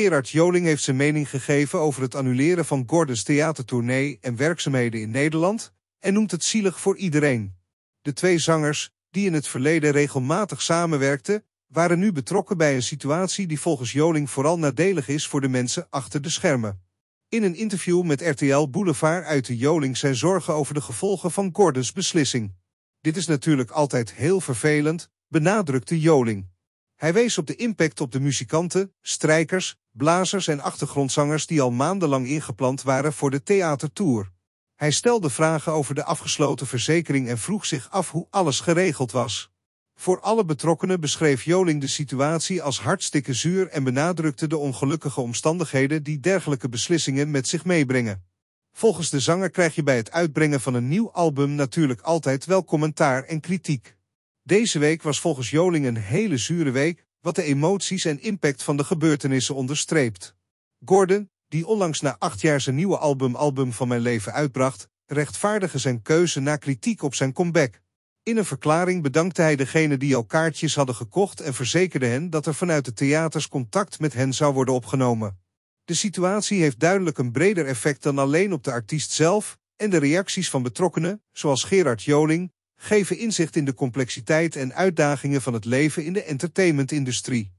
Gerard Joling heeft zijn mening gegeven over het annuleren van Gordons theatertournee en werkzaamheden in Nederland en noemt het zielig voor iedereen. De twee zangers, die in het verleden regelmatig samenwerkten, waren nu betrokken bij een situatie die volgens Joling vooral nadelig is voor de mensen achter de schermen. In een interview met RTL Boulevard uitte Joling zijn zorgen over de gevolgen van Gordons beslissing. Dit is natuurlijk altijd heel vervelend, benadrukte Joling. Hij wees op de impact op de muzikanten, strijkers, blazers en achtergrondzangers die al maandenlang ingepland waren voor de theatertour. Hij stelde vragen over de afgesloten verzekering en vroeg zich af hoe alles geregeld was. Voor alle betrokkenen beschreef Joling de situatie als hartstikke zuur en benadrukte de ongelukkige omstandigheden die dergelijke beslissingen met zich meebrengen. Volgens de zanger krijg je bij het uitbrengen van een nieuw album natuurlijk altijd wel commentaar en kritiek. Deze week was volgens Joling een hele zure week, wat de emoties en impact van de gebeurtenissen onderstreept. Gordon, die onlangs na acht jaar zijn nieuwe album Album van Mijn Leven uitbracht, rechtvaardigde zijn keuze na kritiek op zijn comeback. In een verklaring bedankte hij degenen die al kaartjes hadden gekocht en verzekerde hen dat er vanuit de theaters contact met hen zou worden opgenomen. De situatie heeft duidelijk een breder effect dan alleen op de artiest zelf en de reacties van betrokkenen, zoals Gerard Joling, geven inzicht in de complexiteit en uitdagingen van het leven in de entertainmentindustrie.